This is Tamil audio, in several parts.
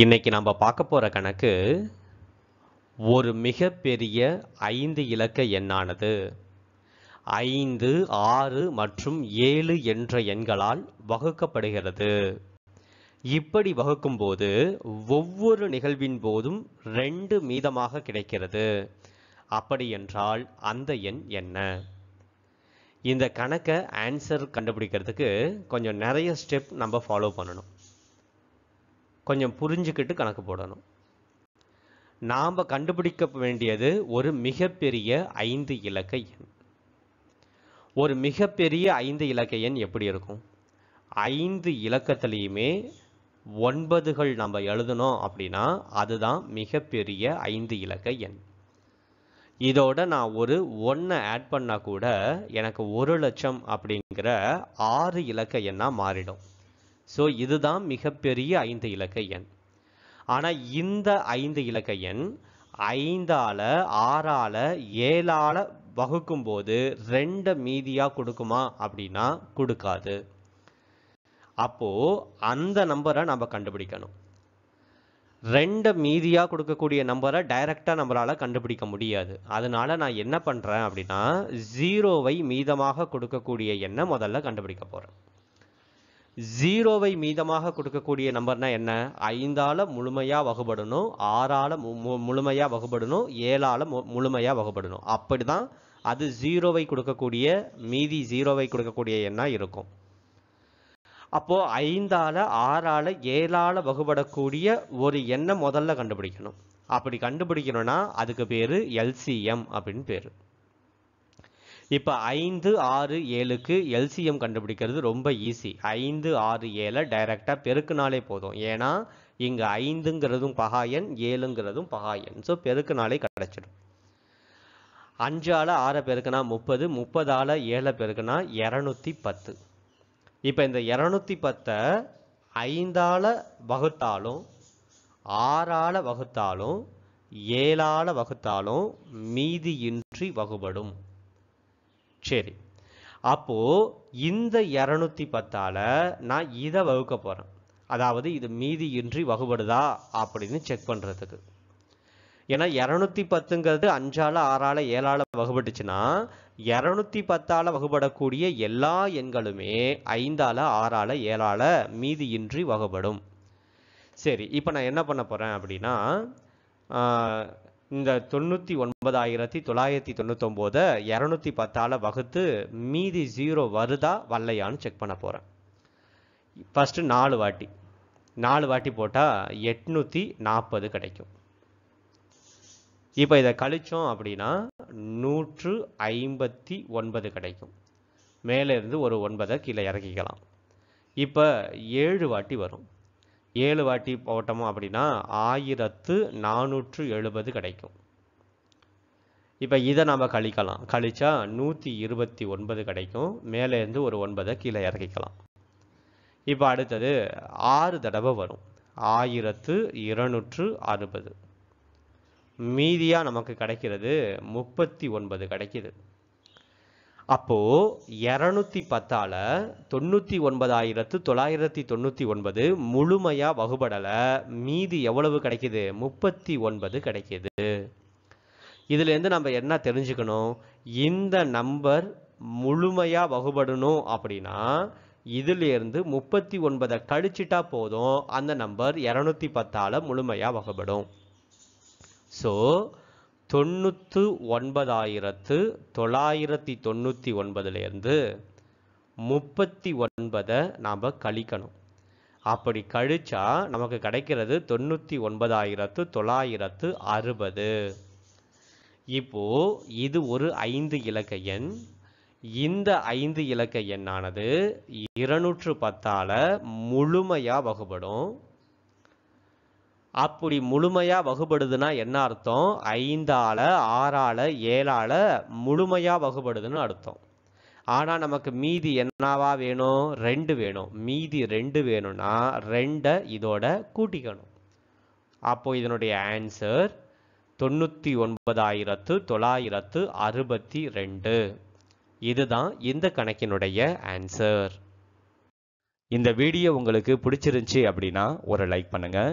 இன்னைக்கு நம்ம பார்க்க போகிற கணக்கு ஒரு மிகப்பெரிய ஐந்து இலக்க எண்ணானது ஐந்து ஆறு மற்றும் ஏழு என்ற எண்களால் வகுக்கப்படுகிறது இப்படி வகுக்கும்போது ஒவ்வொரு நிகழ்வின் போதும் ரெண்டு மீதமாக கிடைக்கிறது அப்படி என்றால் அந்த எண் என்ன இந்த கணக்கை ஆன்சர் கண்டுபிடிக்கிறதுக்கு கொஞ்சம் நிறைய ஸ்டெப் நம்ம ஃபாலோ பண்ணணும் கொஞ்சம் புரிஞ்சுக்கிட்டு கணக்கு போடணும் நாம் கண்டுபிடிக்க வேண்டியது ஒரு மிகப்பெரிய ஐந்து இலக்க எண் ஒரு மிகப்பெரிய ஐந்து இலக்க எண் எப்படி இருக்கும் ஐந்து இலக்கத்துலேயுமே ஒன்பதுகள் நம்ம எழுதணும் அப்படின்னா அதுதான் மிகப்பெரிய ஐந்து இலக்க எண் இதோட நான் ஒரு ஒன்றை ஆட் பண்ணால் கூட எனக்கு ஒரு லட்சம் அப்படிங்கிற ஆறு இலக்க எண்ணாக மாறிடும் ஸோ இதுதான் மிகப்பெரிய ஐந்து இலக்க எண் ஆனால் இந்த ஐந்து இலக்க எண் ஐந்தால் ஆறால் ஏழால் வகுக்கும்போது ரெண்டை மீதியாக கொடுக்குமா அப்படின்னா கொடுக்காது அப்போது அந்த நம்பரை நம்ம கண்டுபிடிக்கணும் ரெண்டு மீதியாக கொடுக்கக்கூடிய நம்பரை டைரெக்டாக நம்மளால் கண்டுபிடிக்க முடியாது அதனால நான் என்ன பண்ணுறேன் அப்படின்னா ஜீரோவை மீதமாக கொடுக்கக்கூடிய எண்ணை முதல்ல கண்டுபிடிக்க போகிறேன் ஜீரோவை மீதமாக கொடுக்கக்கூடிய நம்பர்னா என்ன ஐந்தால் முழுமையாக வகுபடணும் ஆறால் முழுமையாக வகுபடணும் ஏழால் முழுமையாக வகுபடணும் அப்படி தான் அது ஜீரோவை கொடுக்கக்கூடிய மீதி ஜீரோவை கொடுக்கக்கூடிய எண்ணாக இருக்கும் அப்போது ஐந்தால் ஆறால் ஏழால் வகுபடக்கூடிய ஒரு எண்ணை முதல்ல கண்டுபிடிக்கணும் அப்படி கண்டுபிடிக்கணும்னா அதுக்கு பேர் எல்சிஎம் அப்படின்னு பேர் இப்போ ஐந்து ஆறு ஏழுக்கு எல்சிஎம் கண்டுபிடிக்கிறது ரொம்ப ஈஸி ஐந்து ஆறு ஏழை டைரெக்டாக பெருக்குனாலே போதும் ஏன்னா இங்கே ஐந்துங்கிறதும் பகாயன் ஏழுங்கிறதும் பகாயன் ஸோ பெருக்குனாலே கிடச்சிடும் அஞ்சால் ஆறை பெருக்குனா முப்பது முப்பதால் ஏழை பெருக்குனா இரநூத்தி பத்து இப்போ இந்த இரநூத்தி பத்தை ஐந்தால் வகுத்தாலும் ஆறால் வகுத்தாலும் ஏழால் வகுத்தாலும் மீதியின்றி வகுபடும் சரி அப்போது இந்த இரநூத்தி பத்தால் நான் இதை வகுக்க போகிறேன் அதாவது இது மீதி இன்றி வகுபடுதா அப்படின்னு செக் பண்ணுறதுக்கு ஏன்னா இரநூத்தி பத்துங்கிறது அஞ்சால் ஆறால் ஏழால் வகுபட்டுச்சுன்னா இரநூத்தி பத்தால் வகுபடக்கூடிய எல்லா எண்களுமே ஐந்தால் ஆறால் ஏழால் மீதி இன்றி வகுபடும் சரி இப்போ நான் என்ன பண்ண போகிறேன் அப்படின்னா இந்த தொண்ணூற்றி ஒன்பதாயிரத்தி தொள்ளாயிரத்தி தொண்ணூத்தொம்போதை இரநூத்தி பத்தால் வகுத்து மீதி ஜீரோ வருதா வரலையான்னு செக் பண்ண போகிறேன் ஃபஸ்ட்டு நாலு வாட்டி நாலு வாட்டி போட்டால் எட்நூற்றி நாற்பது கிடைக்கும் இப்போ இதை கழித்தோம் அப்படின்னா நூற்று ஐம்பத்தி ஒன்பது கிடைக்கும் மேலே இருந்து ஒரு ஒன்பதை கீழே இறக்கிக்கலாம் இப்போ ஏழு வாட்டி வரும் ஏழு வாட்டி போட்டோமோ அப்படின்னா ஆயிரத்து நானூற்று எழுபது கிடைக்கும் இப்போ இதை நம்ம கழிக்கலாம் கழிச்சா நூற்றி இருபத்தி ஒன்பது கிடைக்கும் மேலேருந்து ஒரு ஒன்பதை கீழே இறக்கிக்கலாம் இப்போ அடுத்தது ஆறு தடவை வரும் ஆயிரத்து இருநூற்று அறுபது மீதியாக நமக்கு கிடைக்கிறது முப்பத்தி ஒன்பது கிடைக்கிது அப்போது இரநூத்தி பத்தால தொண்ணூற்றி ஒன்பதாயிரத்து தொள்ளாயிரத்தி தொண்ணூற்றி ஒன்பது முழுமையாக வகுபடல மீதி எவ்வளவு கிடைக்கிது முப்பத்தி ஒன்பது கிடைக்கிது இதுலேருந்து நம்ம என்ன தெரிஞ்சுக்கணும் இந்த நம்பர் முழுமையாக வகுபடணும் அப்படின்னா இதிலேருந்து முப்பத்தி ஒன்பதை கழிச்சிட்டா போதும் அந்த நம்பர் இரநூத்தி பத்தால் முழுமையாக வகுபடும் ஸோ தொண்ணூற்று ஒன்பதாயிரத்து தொள்ளாயிரத்தி தொண்ணூற்றி ஒன்பதுலேருந்து முப்பத்தி ஒன்பதை நாம் கழிக்கணும் அப்படி கழிச்சா நமக்கு கிடைக்கிறது தொண்ணூற்றி ஒன்பதாயிரத்து தொள்ளாயிரத்து அறுபது இப்போ இது ஒரு ஐந்து இலக்க எண் இந்த ஐந்து இலக்க எண்ணானது இருநூற்று பத்தால் முழுமையாக வகுபடும் அப்படி முழுமையாக வகுபடுதுன்னா என்ன அர்த்தம் ஐந்தால் ஆறால் ஏழால் முழுமையாக வகுபடுதுன்னு அர்த்தம் ஆனால் நமக்கு மீதி என்னவா வேணும் ரெண்டு வேணும் மீதி ரெண்டு வேணும்னா ரெண்டை இதோட கூட்டிக்கணும் அப்போது இதனுடைய ஆன்சர் தொண்ணூற்றி ஒன்பதாயிரத்து தொள்ளாயிரத்து அறுபத்தி ரெண்டு இதுதான் இந்த கணக்கினுடைய ஆன்சர் இந்த வீடியோ உங்களுக்கு பிடிச்சிருந்துச்சி அப்படின்னா ஒரு லைக் பண்ணுங்கள்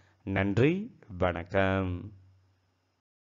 நன்றி வணக்கம்